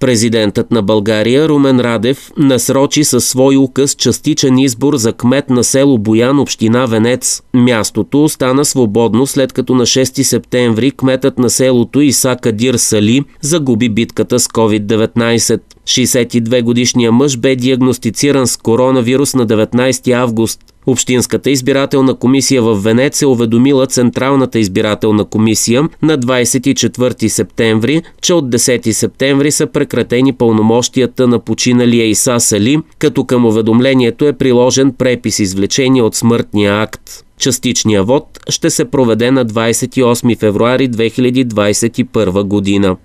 Президентът на България Румен Радев насрочи със свой указ частичен избор за кмет на село Боян, община Венец. Мястото остана свободно след като на 6 септември кметът на селото Иса Кадир Сали загуби битката с COVID-19. 62 годишният мъж бе диагностициран с коронавирус на 19 август. Общинската избирателна комисия в Венец е уведомила Централната избирателна комисия на 24 септември, че от 10 септември са прекратени пълномощията на починалия Иса Сали, като към уведомлението е приложен препис извлечение от смъртния акт. Частичният вод ще се проведе на 28 февруари 2021 година.